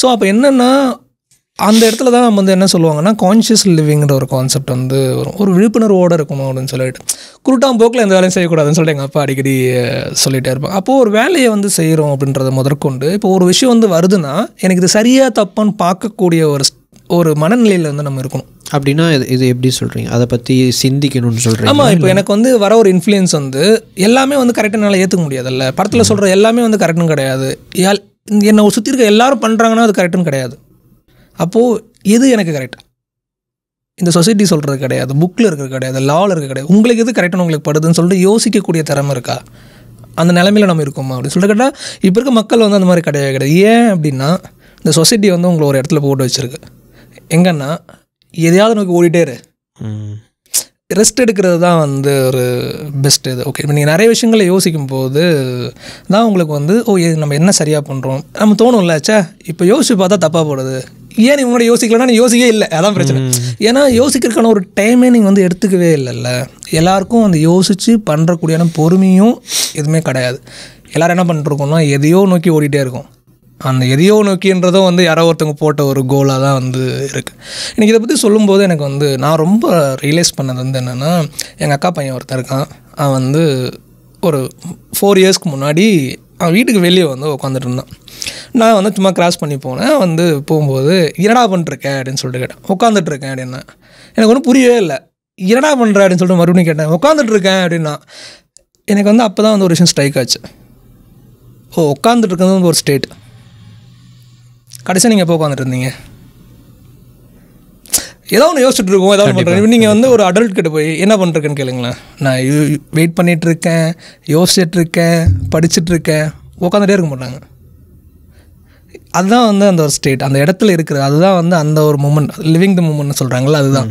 so அப்போ என்னென்னா அந்த இடத்துல தான் நம்ம வந்து என்ன சொல்லுவாங்கன்னா கான்ஷியஸ் லிவிங்கிற ஒரு கான்செப்ட் வந்து வரும் ஒரு விழிப்புணர்வோடு இருக்கணும் அப்படின்னு சொல்லிட்டு போக்கில் எந்த வேலையும் செய்யக்கூடாதுன்னு சொல்லிட்டு எங்கள் அப்பா அடிக்கடி சொல்லிகிட்டே இருப்பாங்க அப்போது ஒரு வேலையை வந்து செய்கிறோம் அப்படின்றத முதற்கொண்டு இப்போ ஒரு விஷயம் வந்து வருதுன்னா எனக்கு இது சரியாக தப்பான்னு பார்க்கக்கூடிய ஒரு ஒரு மனநிலையில் வந்து நம்ம இருக்கணும் அப்படின்னா இது இது எப்படி சொல்கிறீங்க அதை பற்றி சிந்திக்கணும்னு சொல்கிறேன் ஆமாம் இப்போ எனக்கு வந்து வர ஒரு இன்ஃப்ளூயன்ஸ் வந்து எல்லாமே வந்து கரெக்டாக என்னால் ஏற்றுக்க முடியாதுல்ல படத்தில் சொல்கிற எல்லாமே வந்து கரெக்டும் கிடையாது என்னை சுற்றி இருக்க எல்லாரும் பண்ணுறாங்கன்னா அது கரெக்டுன்னு கிடையாது அப்போது எது எனக்கு கரெக்ட் இந்த சொசைட்டி சொல்கிறது கிடையாது புக்கில் இருக்கிறது கிடையாது லாவில் இருக்க கிடையாது உங்களுக்கு எது கரெக்டான உங்களுக்கு படுதுன்னு சொல்லிட்டு யோசிக்கக்கூடிய திறமை இருக்கா அந்த நிலமையில் நம்ம இருக்கோமா அப்படின்னு சொல்லிட்டு கேட்டால் இப்போ இருக்க மக்கள் வந்து அந்த மாதிரி கிடையாது கிடையாது ஏன் அப்படின்னா இந்த சொசைட்டி வந்து உங்களை ஒரு இடத்துல போட்டு வச்சுருக்கு எங்கன்னா எதையாவது நோக்கி ஓடிட்டே இரு ரெஸ்ட் எடுக்கிறது தான் வந்து ஒரு பெஸ்ட் இது ஓகே இப்போ நீங்கள் நிறைய விஷயங்களை யோசிக்கும் போது தான் உங்களுக்கு வந்து ஓ நம்ம என்ன சரியாக பண்ணுறோம் நம்ம தோணும்ல இல்லாச்சா இப்போ யோசிச்சு பார்த்தா தப்பாக போடுது ஏன் நீ உங்களோட யோசிக்கலன்னா நீ யோசிக்கவே இல்லை அதான் பிரச்சனை ஏன்னா யோசிக்கிறதுக்கான ஒரு டைமே நீங்கள் வந்து எடுத்துக்கவே இல்லைல்ல எல்லாருக்கும் அந்த யோசித்து பண்ணுறக்கூடியான பொறுமையும் எதுவுமே கிடையாது எல்லோரும் என்ன பண்ணிட்டுருக்கோம்னா எதையோ நோக்கி ஓடிட்டே இருக்கும் அந்த எதையோ நோக்கின்றதும் வந்து யாரோ ஒருத்தவங்க போட்ட ஒரு கோலாக தான் வந்து இருக்குது எனக்கு இதை பற்றி சொல்லும்போது எனக்கு வந்து நான் ரொம்ப ரியலைஸ் பண்ணது வந்து என்னென்னா எங்கள் அக்கா பையன் ஒருத்தன் இருக்கான் அவன் வந்து ஒரு ஃபோர் இயர்ஸ்க்கு முன்னாடி அவன் வீட்டுக்கு வெளியே வந்து உட்காந்துட்டு இருந்தான் நான் வந்து சும்மா கிராஸ் பண்ணி போனேன் வந்து போகும்போது என்னடா பண்ணிருக்கேன் அப்படின்னு சொல்லிட்டு கேட்டேன் உட்காந்துட்ருக்கேன் அப்படின்னா எனக்கு ஒன்றும் புரியவே இல்லை என்னடா பண்ணுற அப்படின்னு சொல்லிட்டு மறுபடியும் கேட்டேன் உட்காந்துட்ருக்கேன் அப்படின்னா எனக்கு வந்து அப்போ தான் வந்து ஒரு விஷயம் ஸ்ட்ரைக் ஆச்சு ஓ உட்காந்துட்டு இருக்கிறது ஒரு ஸ்டேட் கடைசியாக நீங்கள் எப்போ உட்காந்துட்டு இருந்தீங்க ஏதோ ஒன்று யோசிச்சுட்டு இருக்கோம் ஏதாவது பண்ணுறேன் நீங்கள் வந்து ஒரு அடல்ட் கிட்ட போய் என்ன பண்ணுறேன்னு கேளுங்களேன் நான் வெயிட் பண்ணிகிட்ருக்கேன் யோசிச்சுட்ருக்கேன் படிச்சுட்ருக்கேன் உட்காந்துட்டே இருக்க மாட்டாங்க அதுதான் வந்து அந்த ஒரு ஸ்டேட் அந்த இடத்துல இருக்கிறது அதுதான் வந்து அந்த ஒரு மூமெண்ட் லிவிங் த மூமெண்ட்னு சொல்கிறாங்களா அதுதான்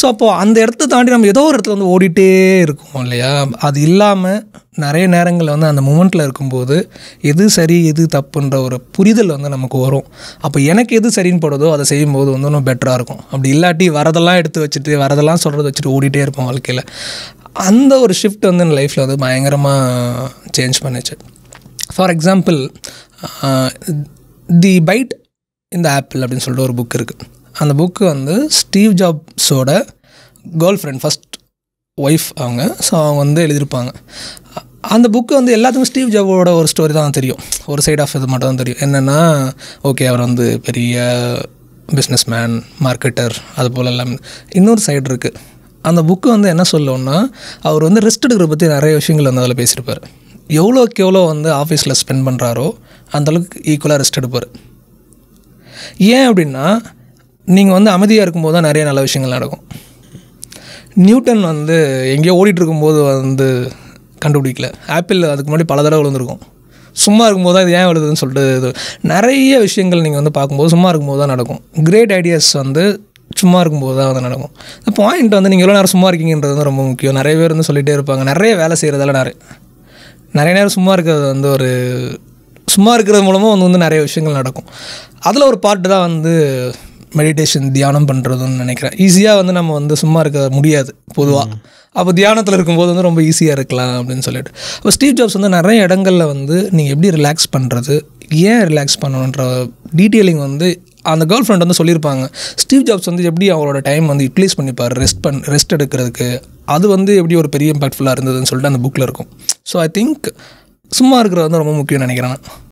ஸோ அப்போது அந்த இடத்த தாண்டி நம்ம ஏதோ ஒரு இடத்துல வந்து ஓடிட்டே இருக்கும் இல்லையா அது இல்லாமல் நிறைய நேரங்களில் வந்து அந்த மூமெண்ட்டில் இருக்கும்போது எது சரி எது தப்புன்ற ஒரு புரிதல் வந்து நமக்கு வரும் அப்போ எனக்கு எது சரின்னு போடுதோ அதை செய்யும்போது வந்து இன்னும் பெட்டராக இருக்கும் அப்படி இல்லாட்டி வரதெல்லாம் எடுத்து வச்சுட்டு வரதெல்லாம் சொல்கிறத வச்சுட்டு ஓடிட்டே இருப்போம் வாழ்க்கையில் அந்த ஒரு ஷிஃப்ட் வந்து என் லைஃப்பில் வந்து பயங்கரமாக சேஞ்ச் பண்ணிச்சு for example the bite in the apple அப்படின்னு சொல்லிட்டு ஒரு புக் இருக்குது அந்த புக்கு வந்து ஸ்டீவ் ஜாப்ஸோட கேர்ள் ஃப்ரெண்ட் ஃபஸ்ட் ஒய்ஃப் அவங்க ஸோ அவங்க வந்து எழுதியிருப்பாங்க அந்த புக்கு வந்து எல்லாத்துக்கும் ஸ்டீவ் ஜாபோட ஒரு ஸ்டோரி தான் தெரியும் ஒரு சைட் ஆஃப் இது மட்டும் தான் தெரியும் என்னென்னா ஓகே அவர் வந்து பெரிய பிஸ்னஸ் மேன் மார்க்கெட்டர் அது போல் எல்லாம் இன்னொரு சைடு இருக்குது அந்த புக்கு வந்து என்ன சொல்லணுன்னா அவர் வந்து ரெஸ்ட் எடுக்கிற பற்றி நிறைய விஷயங்கள் வந்து அதில் பேசியிருப்பார் எவ்வளோக்கு எவ்வளோ வந்து ஆஃபீஸில் ஸ்பெண்ட் பண்ணுறாரோ அந்தளவுக்கு ஈக்குவலாக ரெஸ்ட் எடுப்பார் ஏன் அப்படின்னா நீங்கள் வந்து அமைதியாக இருக்கும்போது தான் நிறைய நல்ல விஷயங்கள் நடக்கும் நியூட்டன் வந்து எங்கேயோ ஓடிட்டுருக்கும்போது இருக்கும்போது வந்து கண்டுபிடிக்கல ஆப்பிள் அதுக்கு முன்னாடி பல தடவை விழுந்திருக்கும் சும்மா இருக்கும்போது தான் இது ஏன் விழுதுன்னு சொல்லிட்டு இது நிறைய விஷயங்கள் நீங்கள் வந்து பார்க்கும்போது சும்மா இருக்கும்போது தான் நடக்கும் கிரேட் ஐடியாஸ் வந்து சும்மா இருக்கும்போது தான் வந்து நடக்கும் இந்த பாயிண்ட் வந்து நீங்கள் எவ்வளோ நேரம் சும்மா இருக்கீங்கன்றது வந்து ரொம்ப முக்கியம் நிறைய பேர் வந்து சொல்லிகிட்டே இருப்பாங்க நிறைய வேலை செய்கிறதால நிறைய நிறைய நேரம் சும்மா இருக்கிறது வந்து ஒரு சும்மா இருக்கிறது மூலமாக வந்து வந்து நிறைய விஷயங்கள் நடக்கும் அதில் ஒரு பார்ட்டு தான் வந்து மெடிடேஷன் தியானம் பண்ணுறதுன்னு நினைக்கிறேன் ஈஸியாக வந்து நம்ம வந்து சும்மா இருக்க முடியாது பொதுவாக அப்போ தியானத்தில் இருக்கும்போது வந்து ரொம்ப ஈஸியாக இருக்கலாம் அப்படின்னு சொல்லிட்டு அப்போ ஸ்டீவ் ஜாப்ஸ் வந்து நிறைய இடங்களில் வந்து நீங்கள் எப்படி ரிலாக்ஸ் பண்ணுறது ஏன் ரிலாக்ஸ் பண்ணணுன்ற டீட்டெயிலிங் வந்து அந்த கேர்ள் ஃப்ரெண்ட் வந்து சொல்லியிருப்பாங்க ஸ்டீவ் ஜாப்ஸ் வந்து எப்படி அவங்களோட டைம் வந்து யூட்டிலைஸ் பண்ணிப்பார் ரெஸ்ட் பண் ரெஸ்ட் எடுக்கிறதுக்கு அது வந்து எப்படி ஒரு பெரிய இம்பாக்ட்ஃபுல்லாக இருந்ததுன்னு சொல்லிட்டு அந்த புக்கில் இருக்கும் ஸோ ஐ திங்க் சும்மா இருக்கிறது வந்து ரொம்ப முக்கியம்னு நினைக்கிறேன் நான்